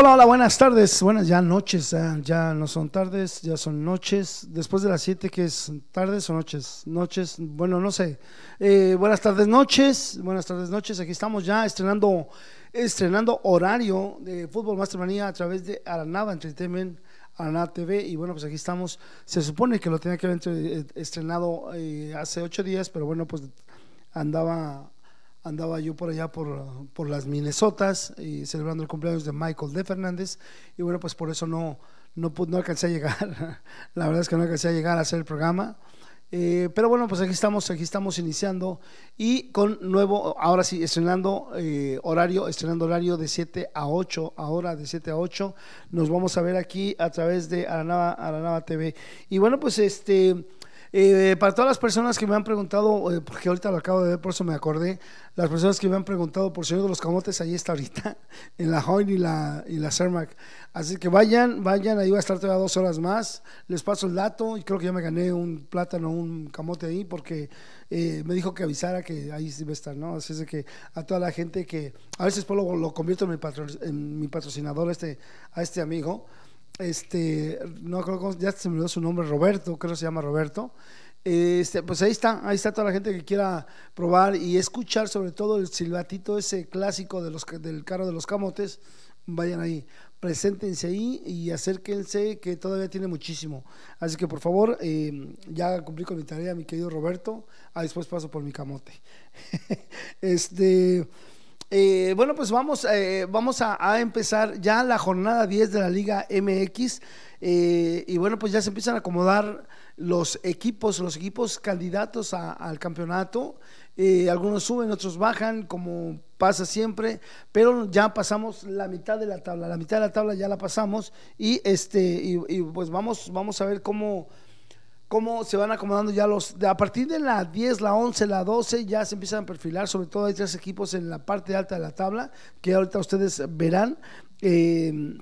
Hola, hola, buenas tardes, buenas ya noches, ya no son tardes, ya son noches, después de las 7 que es tardes o noches, noches, bueno, no sé, eh, buenas tardes, noches, buenas tardes, noches, aquí estamos ya estrenando, estrenando horario de Fútbol Mastermanía a través de Aranaba Entertainment, Aranava TV, y bueno, pues aquí estamos, se supone que lo tenía que haber eh, estrenado eh, hace ocho días, pero bueno, pues andaba andaba yo por allá por, las Minnesotas y eh, celebrando el cumpleaños de Michael De Fernández y bueno, pues por eso no, no, no alcancé a llegar, la verdad es que no alcancé a llegar a hacer el programa. Eh, pero bueno, pues aquí estamos, aquí estamos iniciando y con nuevo, ahora sí, estrenando eh, horario, estrenando horario de 7 a 8, ahora de 7 a 8, nos vamos a ver aquí a través de Aranaba Aranava TV. Y bueno, pues este eh, para todas las personas que me han preguntado, eh, porque ahorita lo acabo de ver, por eso me acordé, las personas que me han preguntado por Señor de los Camotes, ahí está ahorita, en la Hoyne y la, y la Cermac. Así que vayan, vayan, ahí va a estar todavía dos horas más. Les paso el dato y creo que ya me gané un plátano, un camote ahí, porque eh, me dijo que avisara que ahí sí a estar, ¿no? Así es que a toda la gente que, a veces por pues, lo, lo convierto en mi, en mi patrocinador este, a este amigo este, no creo, ya se me olvidó su nombre, Roberto, creo que se llama Roberto. Este, pues ahí está, ahí está toda la gente que quiera probar y escuchar sobre todo el silbatito ese clásico de los, del carro de los camotes, vayan ahí, preséntense ahí y acérquense que todavía tiene muchísimo. Así que por favor, eh, ya cumplí con mi tarea, mi querido Roberto, ah, después paso por mi camote. este... Eh, bueno, pues vamos, eh, vamos a, empezar ya la jornada 10 de la Liga MX. Eh, y bueno, pues ya se empiezan a acomodar los equipos, los equipos candidatos al campeonato. algunos suben, otros bajan, como pasa siempre, pero ya pasamos la mitad de la tabla, la mitad de la tabla ya la pasamos y este y, pues vamos vamos a ver cómo cómo se van acomodando ya los... De, a partir de la 10, la 11, la 12 ya se empiezan a perfilar, sobre todo hay tres equipos en la parte alta de la tabla, que ahorita ustedes verán. Eh,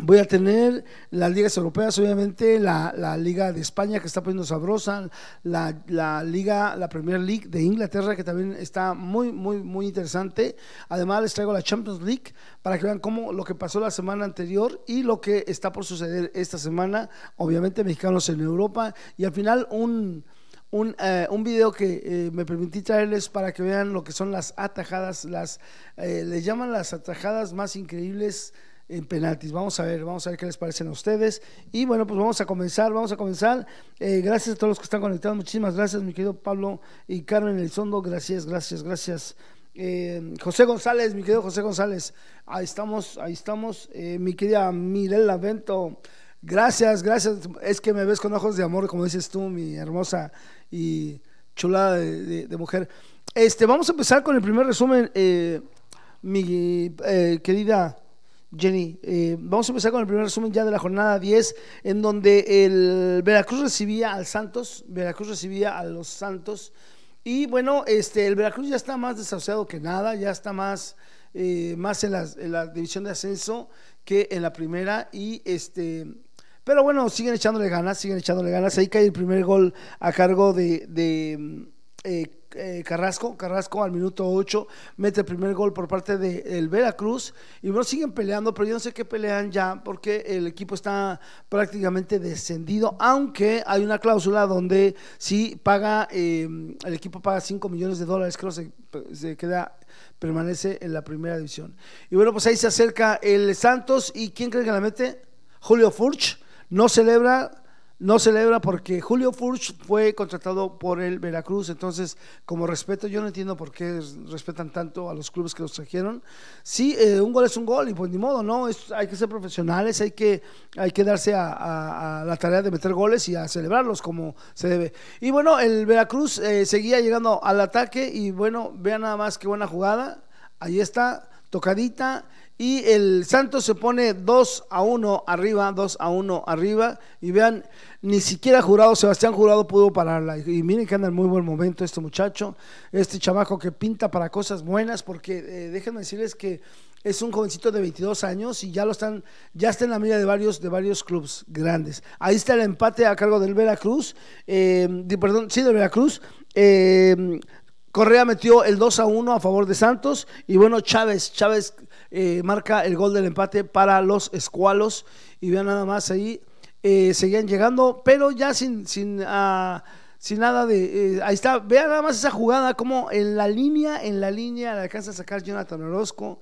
Voy a tener las ligas europeas, obviamente, la, la, Liga de España que está poniendo sabrosa, la, la Liga, la Premier League de Inglaterra que también está muy, muy, muy interesante. Además, les traigo la Champions League para que vean cómo lo que pasó la semana anterior y lo que está por suceder esta semana. Obviamente, mexicanos en Europa y al final un. Un, eh, un, video que eh, me permití traerles para que vean lo que son las atajadas, las eh, le llaman las atajadas más increíbles en penaltis. Vamos a ver, vamos a ver qué les parecen a ustedes. Y bueno, pues vamos a comenzar, vamos a comenzar. Eh, gracias a todos los que están conectados. Muchísimas gracias, mi querido Pablo y Carmen Elizondo. Gracias, gracias, gracias. Eh, José González, mi querido José González. Ahí estamos, ahí estamos. Eh, mi querida Mirella Vento. Gracias, gracias. Es que me ves con ojos de amor, como dices tú, mi hermosa y chulada de, de mujer. Este, vamos a empezar con el primer resumen, mi querida Jenny, eh, vamos a empezar con el primer resumen ya de la jornada 10, en donde el Veracruz recibía al Santos, Veracruz recibía a los Santos, y bueno, este, el Veracruz ya está más desahuciado que nada, ya está más, eh, más en, en, la división de ascenso que en la primera, y este, pero bueno, siguen echándole ganas, siguen echándole ganas, ahí cae el primer gol a cargo de eh, eh, Carrasco, Carrasco al minuto 8 mete el primer gol por parte del Veracruz y bueno, siguen peleando, pero yo no sé qué pelean ya porque el equipo está prácticamente descendido, aunque hay una cláusula donde si paga, eh, el equipo paga 5 millones de dólares, creo se, se queda permanece en la primera división. Y bueno, pues ahí se acerca el Santos y ¿quién cree que la mete? Julio Furch, no celebra, no celebra porque Julio Furch fue contratado por el Veracruz. Entonces, como respeto, yo no entiendo por qué respetan tanto a los clubes que los trajeron. Sí, eh, un gol es un gol y pues ni modo, ¿no? hay que ser profesionales, hay que, hay que darse a, la tarea de meter goles y a celebrarlos como se debe. Y bueno, el Veracruz eh, seguía llegando al ataque y bueno, vean nada más qué buena jugada. Ahí está tocadita y el Santos se pone 2 a 1 arriba, 2 a 1 arriba y vean, ni siquiera jurado, Sebastián Jurado pudo pararla y, miren que anda en muy buen momento este muchacho, este chamaco que pinta para cosas buenas porque eh, déjenme decirles que es un jovencito de 22 años y ya lo están ya está en la mira de varios de varios clubs grandes. Ahí está el empate a cargo del Veracruz, eh, perdón, sí, del Veracruz. Eh, Correa metió el 2 a 1 a favor de Santos y bueno, Chávez, Chávez eh, marca el gol del empate para los escualos y vean nada más ahí, eh, seguían llegando, pero ya sin, sin, ah, sin nada de... Eh, ahí está, vean nada más esa jugada, como en la línea, en la línea la alcanza a sacar Jonathan Orozco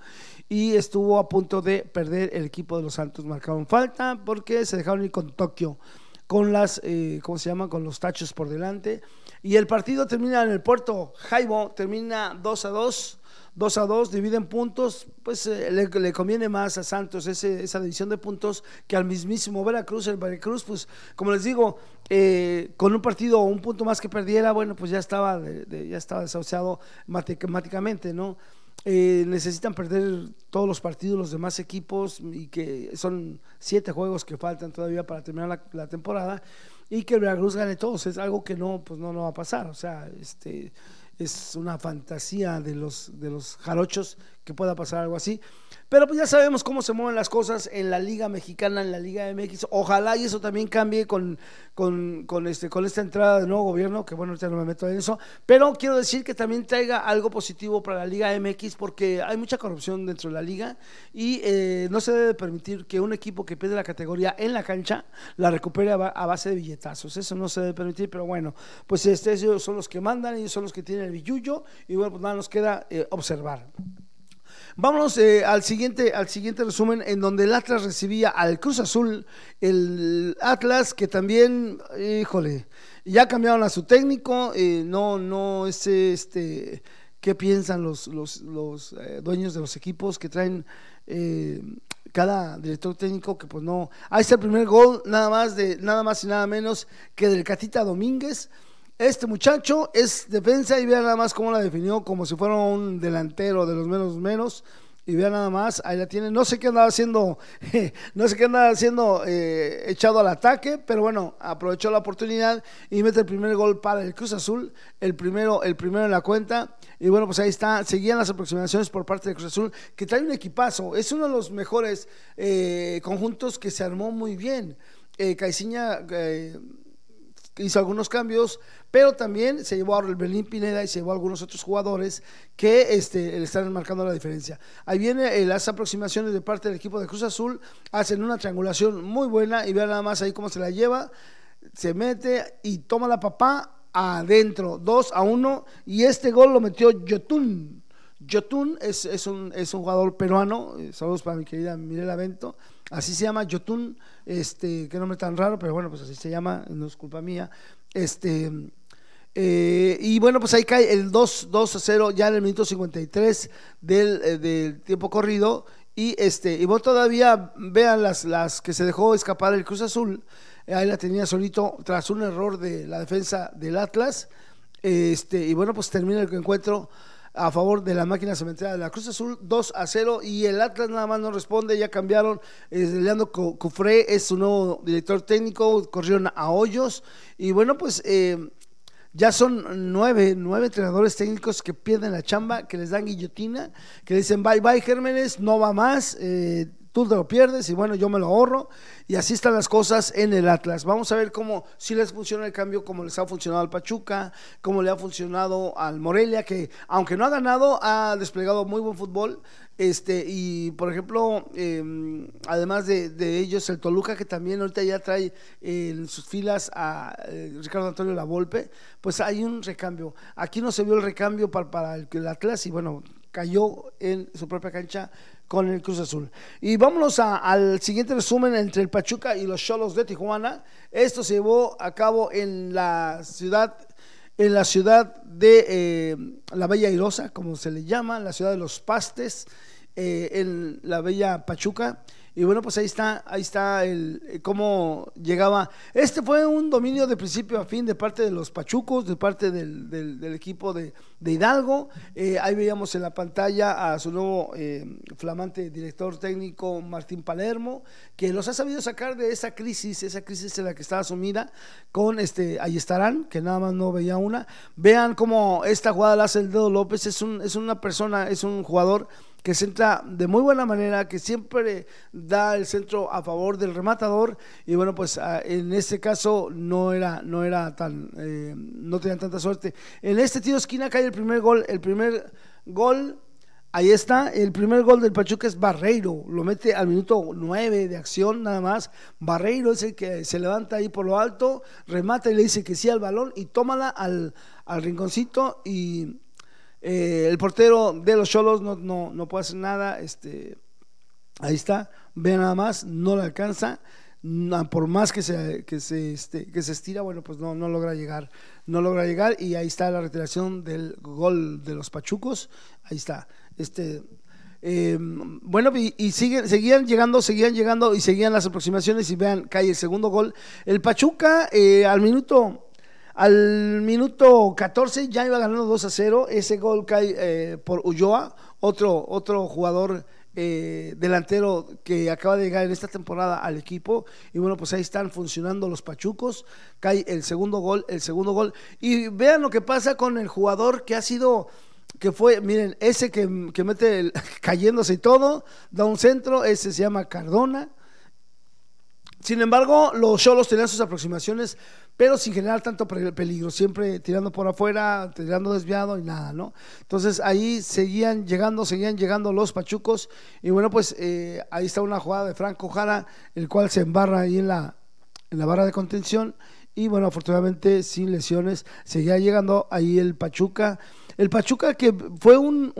y estuvo a punto de perder el equipo de los Santos, marcaron falta porque se dejaron ir con Tokio con las, eh, ¿cómo se llama? Con los tachos por delante. Y el partido termina en el puerto. Jaibo termina 2 a 2. 2 a 2, dividen puntos, pues eh, le, conviene más a Santos ese, esa división de puntos que al mismísimo Veracruz. El Veracruz, pues como les digo, eh, con un partido o un punto más que perdiera, bueno, pues ya estaba, ya estaba desahuciado matemáticamente, ¿no? Eh, necesitan perder todos los partidos los demás equipos y que son siete juegos que faltan todavía para terminar la, temporada y que Veracruz gane todos es algo que no pues no, no va a pasar o sea este es una fantasía de los de los jarochos que pueda pasar algo así pero pues ya sabemos cómo se mueven las cosas en la Liga Mexicana, en la Liga MX. Ojalá y eso también cambie con, con, este, con esta entrada de nuevo gobierno, que bueno, ahorita no me meto en eso. Pero quiero decir que también traiga algo positivo para la Liga MX porque hay mucha corrupción dentro de la liga y eh, no se debe permitir que un equipo que pierde la categoría en la cancha la recupere a, base de billetazos. Eso no se debe permitir, pero bueno, pues este, ellos son los que mandan, ellos son los que tienen el billuyo y bueno, pues nada, nos queda eh, observar. Vámonos eh, al, siguiente, al siguiente resumen, en donde el Atlas recibía al Cruz Azul. El Atlas que también, híjole, ya cambiaron a su técnico, eh, no, no es este qué piensan los, los, los eh, dueños de los equipos que traen cada director técnico que pues no. Ahí está el primer gol, nada más de, nada más y nada menos que del Catita Domínguez. Este muchacho es defensa y vea nada más cómo la definió, como si fuera un delantero de los menos menos. Y vea nada más, ahí la tiene. No sé qué andaba haciendo, no sé qué andaba haciendo eh, echado al ataque, pero bueno, aprovechó la oportunidad y mete el primer gol para el Cruz Azul, el primero, el primero en la cuenta. Y bueno, pues ahí está, seguían las aproximaciones por parte del Cruz Azul, que trae un equipazo, es uno de los mejores eh, conjuntos que se armó muy bien. Eh, Caixinha, eh, hizo algunos cambios, pero también se llevó a Berlín Pineda y se llevó a algunos otros jugadores que este, le están marcando la diferencia. Ahí viene eh, las aproximaciones de parte del equipo de Cruz Azul, hacen una triangulación muy buena y vean nada más ahí cómo se la lleva, se mete y toma la papá adentro, 2 a 1 y este gol lo metió Yotun Yotun es, un, es un jugador peruano, eh, saludos para mi querida Mirela Bento, así se llama Yotun, este, qué nombre tan raro, pero bueno, pues así se llama, no es culpa mía. Este, eh, y bueno, pues ahí cae el 2, 2 0 ya en el minuto 53 del, eh, del tiempo corrido. Y este, y vos todavía vean las, las que se dejó escapar el Cruz Azul. ahí la tenía solito tras un error de la defensa del Atlas. este, y bueno, pues termina el encuentro a favor de la máquina cementera de la Cruz Azul 2 a 0 y el Atlas nada más no responde, ya cambiaron, Leandro Cufré es su nuevo director técnico, corrieron a Hoyos y bueno pues... Eh, ya son nueve, nueve entrenadores técnicos que pierden la chamba, que les dan guillotina, que dicen bye bye Gérmenes, no va más, eh, tú te lo pierdes y bueno, yo me lo ahorro. Y así están las cosas en el Atlas. Vamos a ver cómo, si les funciona el cambio, cómo les ha funcionado al Pachuca, cómo le ha funcionado al Morelia, que aunque no ha ganado, ha desplegado muy buen fútbol. Este, y por ejemplo, em, además de, ellos, el Toluca, que también ahorita ya trae eh, en sus filas a eh, Ricardo Antonio Lavolpe, pues hay un recambio. Aquí no se vio el recambio para, el Atlas y bueno, cayó en su propia cancha con el Cruz Azul. Y vámonos al siguiente resumen entre el Pachuca y los Cholos de Tijuana. Esto se llevó a cabo en la ciudad en la ciudad de eh, la Bella Irosa, como se le llama, la ciudad de los Pastes, eh, en la Bella Pachuca. Y bueno, pues ahí está, ahí está el eh, cómo llegaba. Este fue un dominio de principio a fin de parte de los Pachucos, de parte del, equipo de, Hidalgo. Eh, ahí veíamos en la pantalla a su nuevo eh, flamante director técnico Martín Palermo, que los ha sabido sacar de esa crisis, esa crisis en la que estaba asumida, con este, ahí que nada más no veía una. Vean cómo esta jugada la hace el dedo López, es, un, es una persona, es un jugador que centra de muy buena manera, que siempre da el centro a favor del rematador. Y bueno, pues ah, en este caso no era, no era tan, eh, no tenían tanta suerte. En este tiro esquina cae el primer gol, el primer gol. Ahí está, el primer gol del Pachuca es Barreiro, lo mete al minuto 9 de acción nada más. Barreiro es el que se levanta ahí por lo alto, remata y le dice que sí al balón y tómala al, al rinconcito y eh, el portero de los Cholos no, no, puede hacer nada. Este, ahí está. vean nada más, no le alcanza. Por más que se, este, que se, estira, bueno, pues no, no logra llegar. No logra llegar y ahí está la retiración del gol de los Pachucos. Ahí está. Este, em, bueno, y, siguen, seguían llegando, seguían llegando y seguían las aproximaciones y vean, cae el segundo gol. El Pachuca eh, al minuto al minuto 14 ya iba ganando 2 a 0. Ese gol cae eh, por Ulloa, otro, otro jugador eh, delantero que acaba de llegar en esta temporada al equipo. Y bueno, pues ahí están funcionando los Pachucos. Cae el segundo gol, el segundo gol. Y vean lo que pasa con el jugador que ha sido que fue, miren, ese que, mete cayéndose y todo, da un centro, ese se llama Cardona. Sin embargo, los Cholos tenían sus aproximaciones pero sin generar tanto peligro, siempre tirando por afuera, tirando desviado y nada, ¿no? Entonces ahí seguían llegando, seguían llegando los pachucos y bueno, pues eh, ahí está una jugada de Franco Jara, el cual se embarra ahí en la, en la barra de contención y bueno, afortunadamente sin lesiones, seguía llegando ahí el Pachuca. El Pachuca que fue un,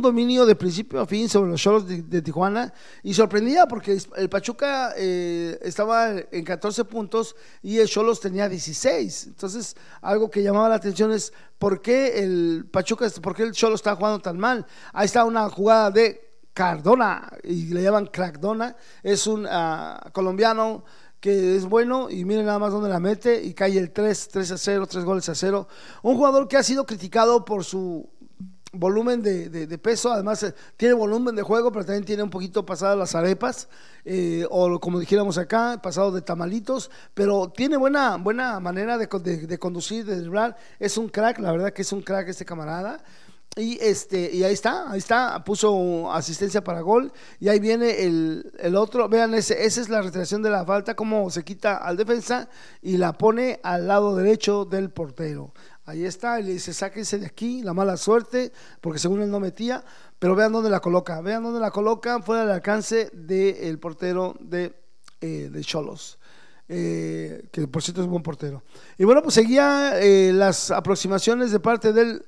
dominio de principio a fin sobre los Cholos de, Tijuana y sorprendía porque el Pachuca eh, estaba en 14 puntos y el Cholos tenía 16. Entonces, algo que llamaba la atención es por qué el Pachuca, por qué el Cholos está jugando tan mal. Ahí está una jugada de Cardona, y le llaman Crackdona, es un ah, colombiano que es bueno y miren nada más dónde la mete y cae el 3, 3 a 0, 3 goles a 0. Un jugador que ha sido criticado por su volumen de, peso, además eh, tiene volumen de juego, pero también tiene un poquito pasado las arepas, eh, o como dijéramos acá, pasado de tamalitos, pero tiene buena, buena manera de, de conducir, de driblar, es un crack, la verdad que es un crack este camarada. Y, este, y ahí está, ahí está, puso asistencia para gol. Y ahí viene el, otro. Vean, ese, esa es la retracción de la falta, cómo se quita al defensa y la pone al lado derecho del portero. Ahí está, y le dice, sáquense de aquí, la mala suerte, porque según él no metía. Pero vean dónde la coloca, vean dónde la coloca, fuera del alcance del portero de eh, Cholos. de eh, que por cierto es un buen portero. Y bueno, pues seguía eh, las aproximaciones de parte del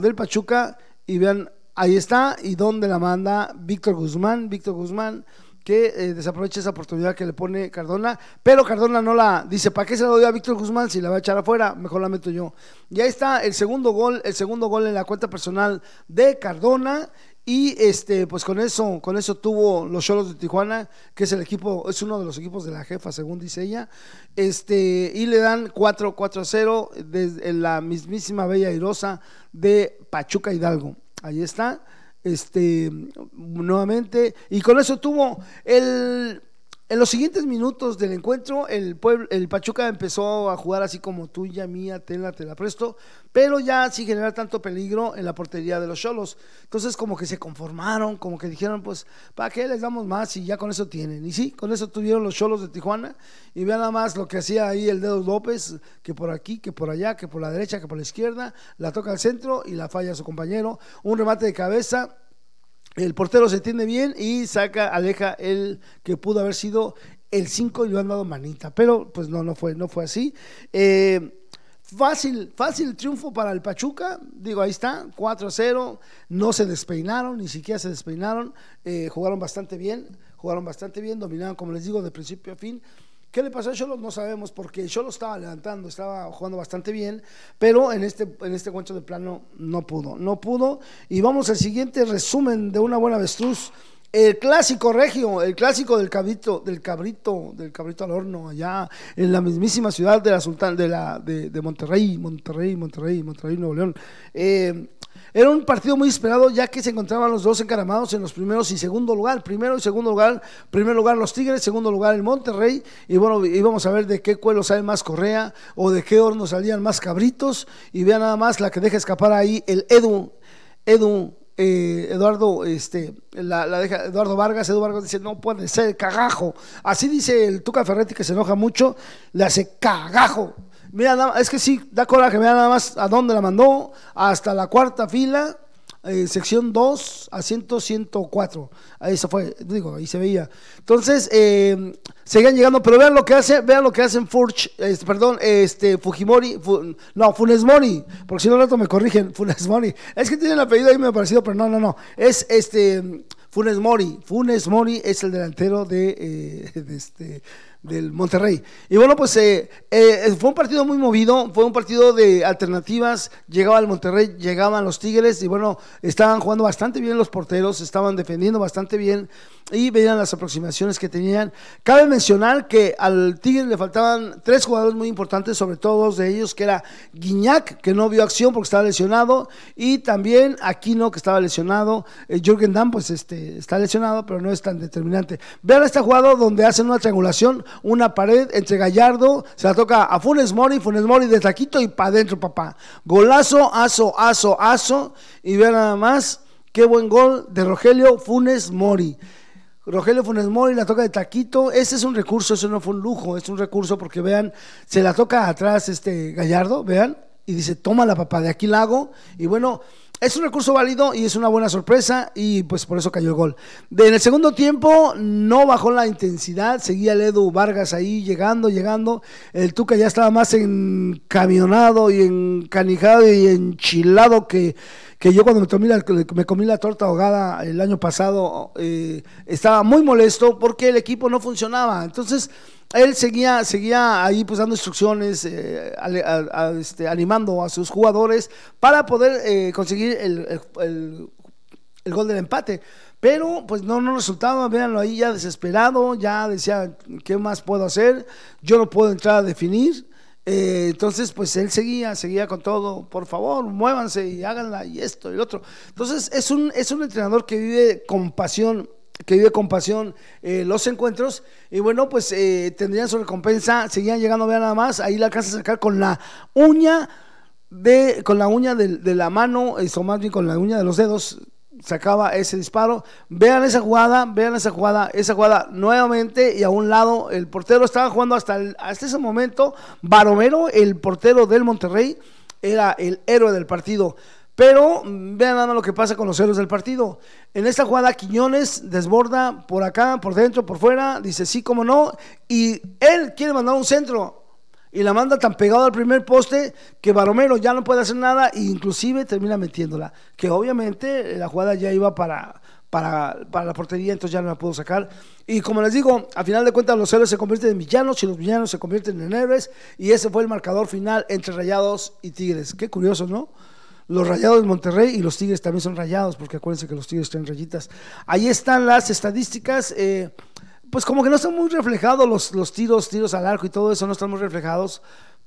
del Pachuca y vean, ahí está y donde la manda Víctor Guzmán, Víctor Guzmán que eh, desaprovecha esa oportunidad que le pone Cardona, pero Cardona no la dice, ¿para qué se la doy a Víctor Guzmán si la va a echar afuera? Mejor la meto yo. Y ahí está el segundo gol, el segundo gol en la cuenta personal de Cardona y este, pues con eso, con eso tuvo los Cholos de Tijuana, que es el equipo, es uno de los equipos de la jefa, según dice ella. Este, y le dan 4-4-0 desde la mismísima Bella Irosa de Pachuca Hidalgo. Ahí está. Este, nuevamente. Y con eso tuvo el en los siguientes minutos del encuentro, el, pueblo, el Pachuca empezó a jugar así como tuya, mía, tela, te la presto, pero ya sin generar tanto peligro en la portería de los Cholos. Entonces como que se conformaron, como que dijeron, pues, ¿para qué les damos más y ya con eso tienen? Y sí, con eso tuvieron los Cholos de Tijuana y vean nada más lo que hacía ahí el dedo López, que por aquí, que por allá, que por la derecha, que por la izquierda, la toca al centro y la falla a su compañero. Un remate de cabeza, el portero se tiene bien y saca, aleja el que pudo haber sido el 5 y lo han dado manita. Pero pues no, no fue, no fue así. Eh, fácil, fácil triunfo para el Pachuca. Digo, ahí está, 4-0. No se despeinaron, ni siquiera se despeinaron. Eh, jugaron bastante bien, jugaron bastante bien, dominaron, como les digo, de principio a fin. ¿Qué le pasó a Cholos? No sabemos, porque lo estaba levantando, estaba jugando bastante bien, pero en este, en este cuento de plano no pudo, no pudo. Y vamos al siguiente resumen de una buena avestruz el clásico regio, el clásico del cabrito, del cabrito, del cabrito al horno, allá en la mismísima ciudad de la Sultán, de la de, Monterrey, Monterrey, Monterrey, Monterrey, Nuevo León. Eh, era un partido muy esperado ya que se encontraban los dos encaramados en los primeros y segundo lugar. Primero y segundo lugar, primer lugar los Tigres, segundo lugar el Monterrey. Y bueno, íbamos a ver de qué cuello sale más Correa o de qué horno salían más cabritos. Y vea nada más la que deja escapar ahí el Edu, Edu eh, Eduardo, este, la, deja, Eduardo Vargas, Eduardo Vargas dice, no puede ser, cagajo. Así dice el Tuca Ferretti que se enoja mucho, le hace cagajo. Mira, es que sí, da coraje, mira nada más a dónde la mandó, hasta la cuarta fila, eh, sección 2, asiento 104. Ahí se fue, digo, ahí se veía. Entonces, eh, seguían llegando, pero vean lo que hace, vean lo que hacen Furch, este, perdón, este, Fujimori, no, Funes Mori, porque si no rato me corrigen, Funes Mori. Es que tiene el apellido ahí me ha parecido, pero no, no, no. Es este Funes Mori. Funes Mori es el delantero de, eh, de este del Monterrey. Y bueno, pues eh, eh, fue un partido muy movido, fue un partido de alternativas, llegaba el Monterrey, llegaban los Tigres y bueno, estaban jugando bastante bien los porteros, estaban defendiendo bastante bien y veían las aproximaciones que tenían. Cabe mencionar que al Tigre le faltaban tres jugadores muy importantes, sobre todo dos de ellos, que era Guiñac, que no vio acción porque estaba lesionado, y también Aquino, que estaba lesionado. Eh, Jürgen Damm, pues este, está lesionado, pero no es tan determinante. Vean este jugador donde hacen una triangulación una pared entre Gallardo, se la toca a Funes Mori, Funes Mori de taquito y para adentro, papá. Golazo, aso, aso, aso. Y vean nada más, qué buen gol de Rogelio Funes Mori. Rogelio Funes Mori la toca de taquito. Ese es un recurso, eso no fue un lujo, es un recurso porque vean, se la toca atrás este Gallardo, vean, y dice, toma la papá, de aquí la hago. Y bueno, es un recurso válido y es una buena sorpresa y pues por eso cayó el gol. en el segundo tiempo no bajó la intensidad, seguía el Edu Vargas ahí llegando, llegando. El Tuca ya estaba más encamionado y encanijado y enchilado que, que yo cuando me comí, la, torta ahogada el año pasado eh, estaba muy molesto porque el equipo no funcionaba. Entonces él seguía, seguía ahí pues dando instrucciones, eh, este, animando a sus jugadores para poder eh, conseguir el, gol del empate. Pero pues no, no resultaba, véanlo ahí ya desesperado, ya decía, ¿qué más puedo hacer? Yo no puedo entrar a definir. Eh, entonces, pues él seguía, seguía con todo, por favor, muévanse y háganla y esto y lo otro. Entonces, es un, es un entrenador que vive con pasión que vive con pasión eh, los encuentros. Y bueno, pues eh, tendrían su recompensa, seguían llegando, vean nada más, ahí la casa sacar con la uña de, con la uña de, la mano, y más bien con la uña de los dedos, sacaba ese disparo. Vean esa jugada, vean esa jugada, esa jugada nuevamente y a un lado el portero estaba jugando hasta, hasta ese momento. Baromero, el portero del Monterrey, era el héroe del partido. Pero vean nada lo que pasa con los héroes del partido. En esta jugada, Quiñones desborda por acá, por dentro, por fuera, dice sí, como no, y él quiere mandar un centro. Y la manda tan pegado al primer poste que Baromero ya no puede hacer nada e inclusive termina metiéndola. Que obviamente eh, la jugada ya iba para, para, para, la portería, entonces ya no la pudo sacar. Y como les digo, a final de cuentas los héroes se convierten en villanos y los villanos se convierten en héroes. Y ese fue el marcador final entre Rayados y Tigres. Qué curioso, ¿no? los rayados de Monterrey y los Tigres también son rayados, porque acuérdense que los Tigres tienen rayitas. Ahí están las estadísticas. Eh, pues como que no están muy reflejados los, los tiros, tiros al arco y todo eso, no están muy reflejados.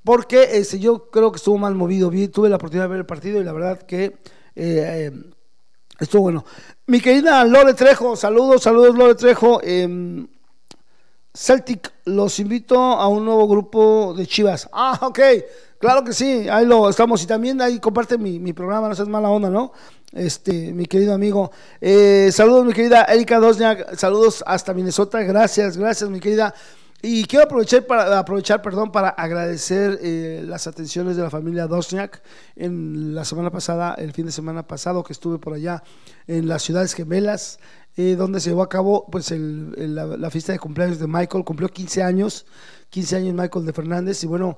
Porque este, yo creo que estuvo mal movido. tuve la oportunidad de ver el partido y la verdad que eh, eh, estuvo bueno. Mi querida Lore Trejo, saludos, saludos Lore Trejo. Em, Celtic, los invito a un nuevo grupo de Chivas. Ah, ok. Claro que sí, ahí lo estamos. Y también ahí comparte mi, programa, no seas mala onda, ¿no? Este, mi querido amigo. Eh, saludos, mi querida Erika Dosniak. Saludos hasta Minnesota. Gracias, gracias, mi querida. Y quiero aprovechar para, aprovechar, perdón, para agradecer eh, las atenciones de la familia Dosniak en la semana pasada, el fin de semana pasado que estuve por allá en las ciudades gemelas, eh, donde se llevó a cabo pues la, la, fiesta de cumpleaños de Michael. Cumplió 15 años, 15 años Michael de Fernández y bueno,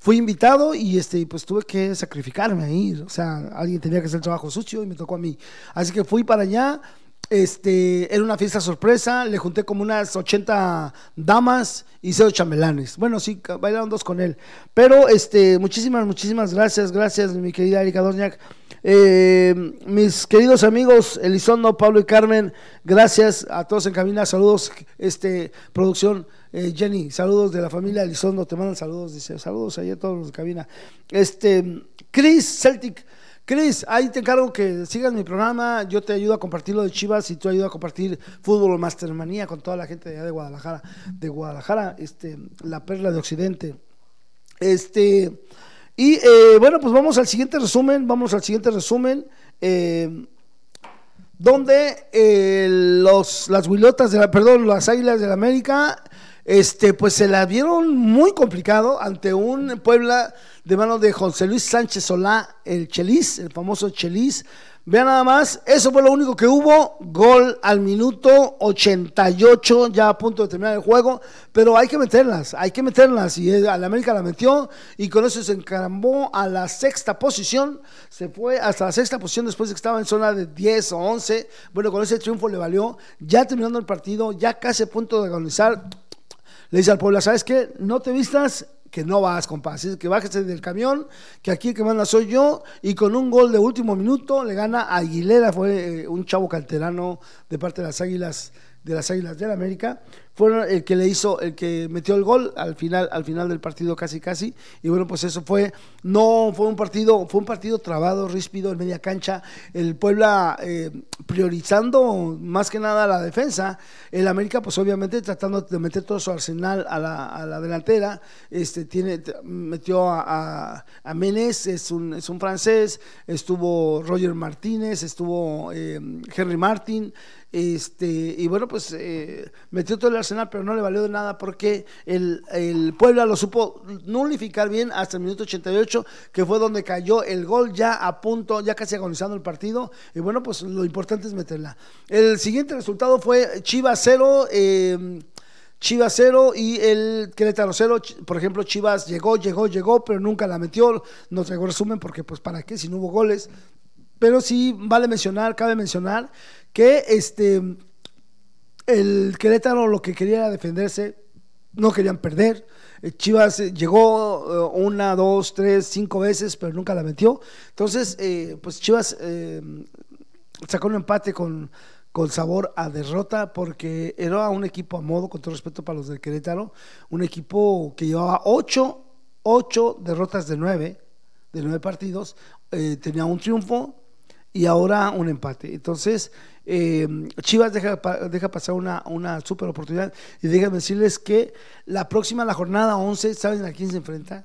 fui invitado y este, pues tuve que sacrificarme ahí. O sea, alguien tenía que hacer el trabajo sucio y me tocó a mí. Así que fui para allá. Este, era una fiesta sorpresa, le junté como unas 80 damas y cero chamelanes. Bueno, sí, bailaron dos con él. Pero este, muchísimas, muchísimas gracias, gracias mi querida Erika Dorniak. Eh, mis queridos amigos Elizondo, Pablo y Carmen, gracias a todos en cabina, saludos, este, producción. Eh, Jenny, saludos de la familia Elizondo, te mandan saludos, dice, saludos ahí a todos los de cabina. Este, Chris Celtic. Chris, ahí te encargo que sigas mi programa. Yo te ayudo a compartir lo de Chivas y tú ayudas a compartir Fútbol Mastermanía con toda la gente de Guadalajara, de Guadalajara, este, la perla de Occidente. Este, y eh, bueno, pues vamos al siguiente resumen. Vamos al siguiente resumen. Eh, donde los, las huilotas de la, perdón, las águilas de la América este, pues se la vieron muy complicado ante un Puebla de mano de José Luis Sánchez Solá, el Chelis, el famoso Chelis. Vean nada más, eso fue lo único que hubo, gol al minuto 88, ya a punto de terminar el juego, pero hay que meterlas, hay que meterlas, y la América la metió, y con eso se encarambó a la sexta posición, se fue hasta la sexta posición después de que estaba en zona de 10 o 11, bueno, con ese triunfo le valió, ya terminando el partido, ya casi a punto de agonizar, le dice al pueblo, ¿sabes qué? No te vistas que no vas, compadre. Así que bájese del camión, que aquí el que manda soy yo. Y con un gol de último minuto le gana Aguilera, fue eh, un chavo calterano de parte de las Águilas de las Águilas del América, fue el que le hizo, el que metió el gol al final, al final del partido casi casi. Y bueno, pues eso fue, no fue un partido, fue un partido trabado, ríspido, en media cancha. El Puebla eh, priorizando más que nada la defensa. El América, pues obviamente tratando de meter todo su arsenal a la, a la delantera. Este tiene, metió a, a, es un, es un francés, estuvo Roger Martínez, estuvo eh, Henry Martin, este, y bueno, pues eh, metió todo el Arsenal, pero no le valió de nada porque el, el Puebla lo supo nullificar bien hasta el minuto 88, que fue donde cayó el gol ya a punto, ya casi agonizando el partido. Y bueno, pues lo importante es meterla. El siguiente resultado fue Chivas 0. Em, Chivas cero, y el Querétaro cero, Por ejemplo, Chivas llegó, llegó, llegó, pero nunca la metió. No traigo resumen porque, pues, ¿para qué si no hubo goles? Pero sí vale mencionar, cabe mencionar que este el Querétaro lo que quería era defenderse, no querían perder. Eh, Chivas eh, llegó eh, una, dos, tres, cinco veces, pero nunca la metió. Entonces, pues Chivas sacó un empate con, con sabor a derrota porque era un equipo a modo, con todo respeto para los del Querétaro, un equipo que llevaba ocho, ocho derrotas de nueve, de nueve partidos, tenía un triunfo, y ahora un empate. Entonces, eh, Chivas deja, deja pasar una, una super oportunidad. Y déjenme decirles que la próxima, la jornada 11, ¿saben a quién se enfrenta?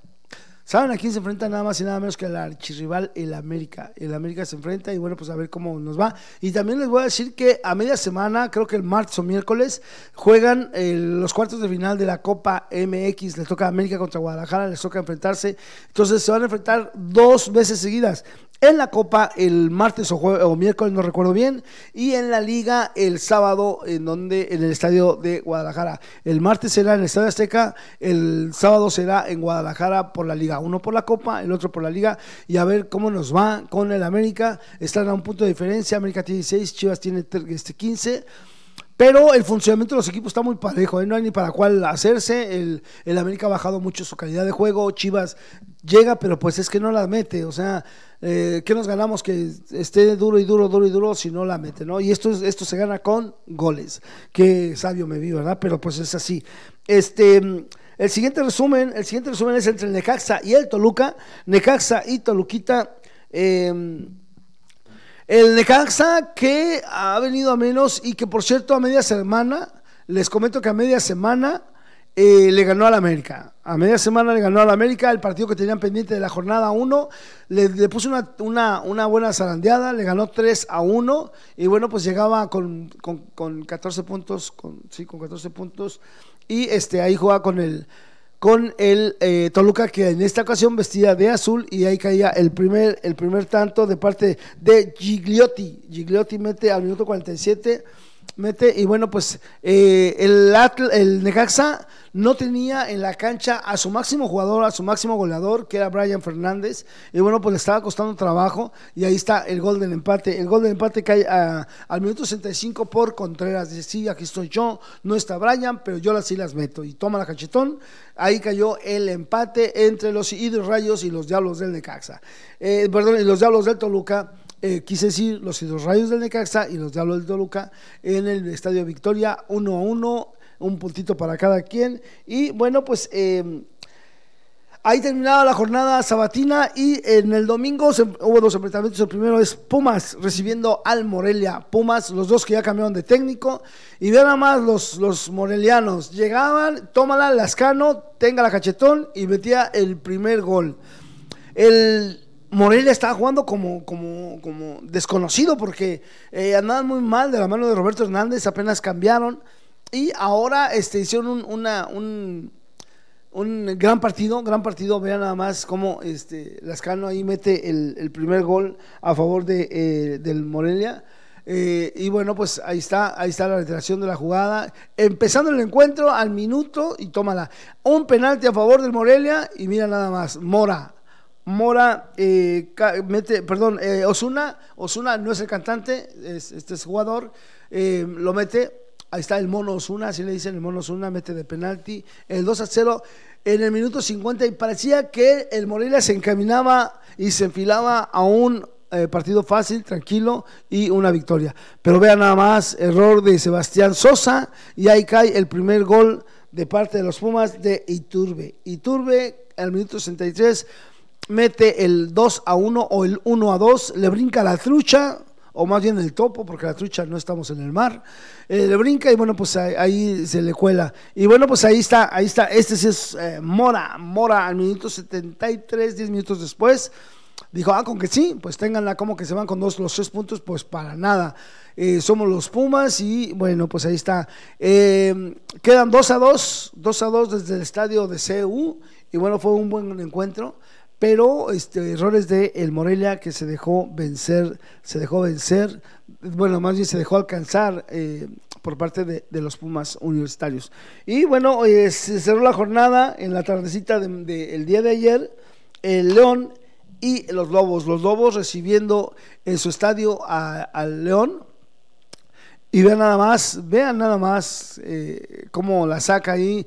¿Saben a quién se enfrenta nada más y nada menos que al archirrival, el América? El América se enfrenta y bueno, pues a ver cómo nos va. Y también les voy a decir que a media semana, creo que el martes o miércoles, juegan eh, los cuartos de final de la Copa MX. Les toca a América contra Guadalajara, les toca enfrentarse. Entonces se van a enfrentar dos veces seguidas. En la Copa el martes o, miércoles, no recuerdo bien, y en la Liga el sábado en donde en el estadio de Guadalajara. El martes será en el Estadio Azteca, el sábado será en Guadalajara por la Liga, uno por la Copa, el otro por la Liga y a ver cómo nos va con el América. Están a un punto de diferencia, América tiene 16, Chivas tiene 15. Este, pero el funcionamiento de los equipos está muy parejo, ¿eh? no hay ni para cuál hacerse. El, el, América ha bajado mucho su calidad de juego, Chivas llega, pero pues es que no la mete. O sea, eh, ¿qué nos ganamos? Que esté duro y duro, duro y duro si no la mete, ¿no? Y esto, esto se gana con goles. Qué sabio me vi, ¿verdad? Pero pues es así. Este. El siguiente resumen, el siguiente resumen es entre el Necaxa y el Toluca. Necaxa y Toluquita. Em, el Necaxa que ha venido a menos y que por cierto a media semana, les comento que a media semana eh, le ganó al América. A media semana le ganó al América, el partido que tenían pendiente de la jornada 1, le, puso una, una, buena zarandeada, le ganó 3 a 1 y bueno, pues llegaba con, 14 puntos, con, sí, con 14 puntos y este, ahí jugaba con el, con el eh, Toluca que en esta ocasión vestía de azul y ahí caía el primer, el primer tanto de parte de Gigliotti. Gigliotti mete al minuto 47 mete y bueno, pues eh, el, el Necaxa no tenía en la cancha a su máximo jugador, a su máximo goleador, que era Brian Fernández. Y bueno, pues le estaba costando trabajo. Y ahí está el gol del empate. El gol del empate cae al minuto 65 por Contreras. decía sí, aquí estoy yo, no está Brian, pero yo las sí las meto. Y toma la cachetón. Ahí cayó el empate entre los Hidros Rayos y los Diablos del Necaxa. Eh, perdón, y los Diablos del Toluca eh, quise decir los Rayos del Necaxa y los Diablos del Toluca en el Estadio Victoria, uno a uno, un puntito para cada quien. Y bueno, pues em, ahí terminaba la jornada sabatina y en el domingo hubo dos enfrentamientos. El primero es Pumas recibiendo al Morelia. Pumas, los dos que ya cambiaron de técnico. Y vean nada más los, los morelianos. Llegaban, tómala, Lascano, tenga la cachetón y metía el primer gol. El Morelia estaba jugando como, como, como desconocido porque eh, andaban muy mal de la mano de Roberto Hernández, apenas cambiaron y ahora este, hicieron un, un, gran partido, gran partido, vean nada más cómo este, Lascano ahí mete el, primer gol a favor de, eh, del Morelia. Eh, y bueno, pues ahí está, ahí está la reiteración de la jugada. Empezando el encuentro al minuto y tómala. Un penalti a favor del Morelia y mira nada más, Mora Mora eh, mete, perdón, eh, Osuna, Osuna no es el cantante, este es jugador, eh, lo mete, ahí está el mono Osuna, así le dicen el mono Osuna, mete de penalti, el 2 a 0 en el minuto 50 y parecía que el Morelia se encaminaba y se enfilaba a un partido fácil, tranquilo y una victoria. Pero vean nada más, error de Sebastián Sosa y ahí cae el primer gol de parte de los Pumas de Iturbe. Iturbe al minuto 63 mete el 2 a 1 o el 1 a 2, le brinca la trucha, o más bien el topo, porque la trucha no estamos en el mar, eh, le brinca y bueno, pues ahí, se le cuela. Y bueno, pues ahí está, ahí está, este sí es eh, Mora, Mora al minuto 73, 10 minutos después. Dijo, ah, con que sí, pues tenganla como que se van con dos, los tres puntos, pues para nada. Eh, somos los Pumas y bueno, pues ahí está. quedan 2 a 2, 2 a 2 desde el estadio de CU y bueno, fue un buen encuentro pero este, errores de el Morelia que se dejó vencer, se dejó vencer, bueno, más bien se dejó alcanzar eh, por parte de, los Pumas universitarios. Y bueno, eh, se cerró la jornada en la tardecita del día de ayer, el León y los Lobos, los Lobos recibiendo en su estadio al León. Y vean nada más, vean nada más eh, cómo la saca ahí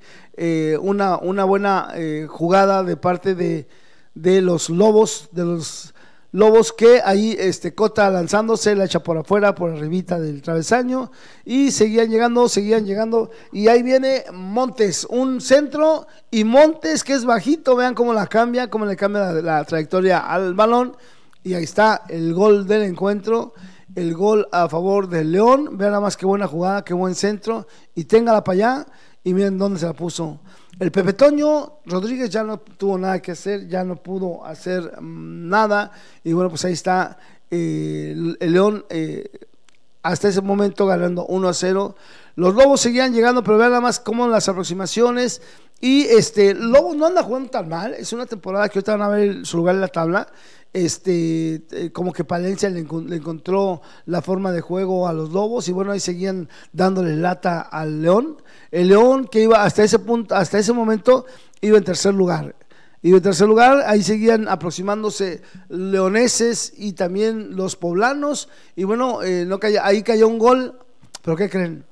una, una buena jugada de parte de, de los lobos, de los lobos que ahí este, Cota lanzándose, la echa por afuera, por arribita del travesaño, y seguían llegando, seguían llegando, y ahí viene Montes, un centro, y Montes que es bajito, vean cómo la cambia, cómo le cambia la, la trayectoria al balón, y ahí está el gol del encuentro el gol a favor del León. Vean nada más qué buena jugada, qué buen centro. Y téngala para allá. Y miren dónde se la puso. El Pepe Toño Rodríguez ya no tuvo nada que hacer, ya no pudo hacer mm, nada. Y bueno, pues ahí está eh, el León eh, hasta ese momento ganando 1 a 0. Los Lobos seguían llegando, pero vean nada más cómo las aproximaciones. Y este, Lobos no anda jugando tan mal. Es una temporada que ahorita van a ver su lugar en la tabla este, eh, como que Palencia le, encontró la forma de juego a los Lobos y bueno, ahí seguían dándole lata al León. El León que iba hasta ese punto, hasta ese momento iba en tercer lugar. iba en tercer lugar, ahí seguían aproximándose leoneses y también los poblanos. Y bueno, eh, no ahí cayó un gol, pero ¿qué creen?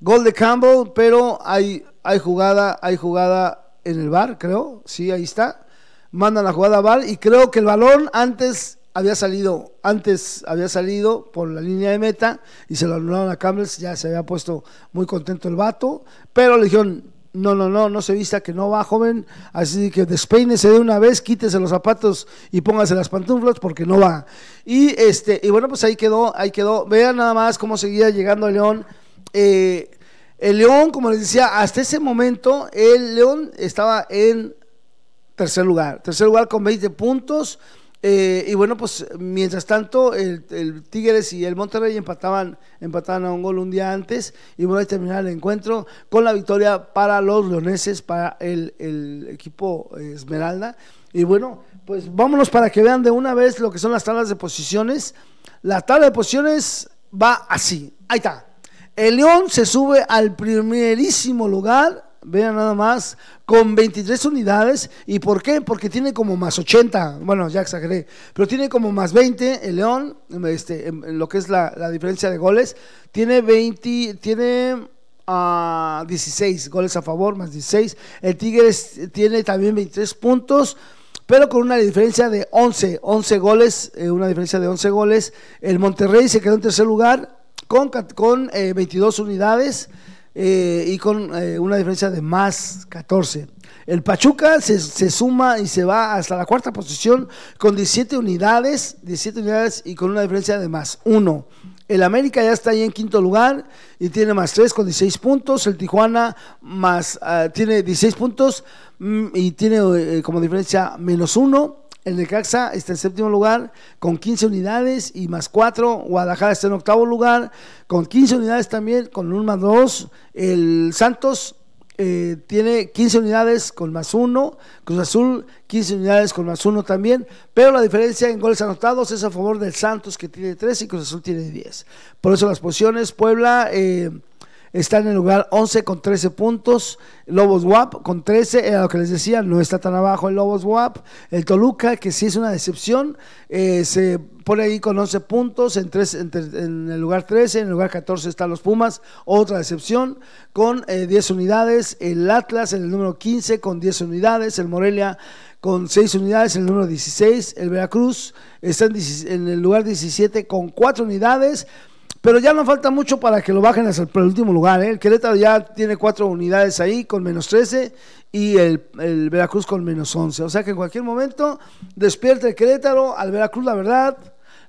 Gol de Campbell, pero hay, hay jugada, hay jugada en el bar, creo. Sí, ahí está mandan la jugada a Val y creo que el balón antes había salido, antes había salido por la línea de meta y se lo anularon a Campbell ya se había puesto muy contento el vato, pero le dijeron, no, no, no, no se vista que no va, joven, así que despeínese de una vez, quítese los zapatos y póngase las pantuflas porque no va. Y este, y bueno, pues ahí quedó, ahí quedó. Vean nada más cómo seguía llegando el León. Eh, el León, como les decía, hasta ese momento el León estaba en tercer lugar. Tercer lugar con 20 puntos. Eh, y bueno, pues mientras tanto, el, Tigres y el Monterrey empataban, empataban a un gol un día antes. Y bueno, terminar el encuentro con la victoria para los leoneses, para el, el equipo Esmeralda. Y bueno, pues vámonos para que vean de una vez lo que son las tablas de posiciones. La tabla de posiciones va así. Ahí está. El León se sube al primerísimo lugar vean nada más, con 23 unidades. ¿Y por qué? Porque tiene como más 80, bueno, ya exageré, pero tiene como más 20 el León, este, en, lo que es la, la, diferencia de goles. Tiene 20, tiene uh, ah, 16 goles a favor, más 16. El Tigres tiene también 23 puntos. Pero con una diferencia de 11, 11 goles, eh, una diferencia de 11 goles. El Monterrey se quedó en tercer lugar con, con eh, 22 unidades. Eh, y con eh, una diferencia de más 14. El Pachuca se, suma y se va hasta la cuarta posición con 17 unidades, 17 unidades y con una diferencia de más 1. El América ya está ahí en quinto lugar y tiene más 3 con 16 puntos. El Tijuana más, ah, tiene 16 puntos mm, y tiene eh, como diferencia menos 1. El Necaxa está en séptimo lugar con 15 unidades y más 4. Guadalajara está en octavo lugar con 15 unidades también, con un más 2. El Santos eh, tiene 15 unidades con más 1. Cruz Azul 15 unidades con más 1 también. Pero la diferencia en goles anotados es a favor del Santos que tiene 3 y Cruz Azul tiene 10. Por eso las posiciones, Puebla... Eh, está en el lugar 11 con 13 puntos. Lobos WAP con 13, era lo que les decía, no está tan abajo el Lobos WAP. El Toluca, que sí es una decepción, eh, se pone ahí con 11 puntos, en, el lugar 13, en el lugar 14 están los Pumas, otra decepción, con 10 eh, unidades, el Atlas en el número 15 con 10 unidades, el Morelia con 6 unidades en el número 16, el Veracruz está en el lugar 17 con 4 unidades, pero ya no falta mucho para que lo bajen hasta el último lugar. ¿eh? El Querétaro ya tiene cuatro unidades ahí con menos 13 y el, Veracruz con menos 11. O sea que en cualquier momento despierta el Querétaro, al Veracruz la verdad.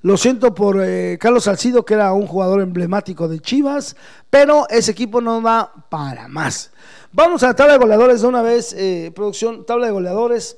Lo siento por eh, Carlos Salcido, que era un jugador emblemático de Chivas, pero ese equipo no va para más. Vamos a la tabla de goleadores de una vez, eh, producción, tabla de goleadores.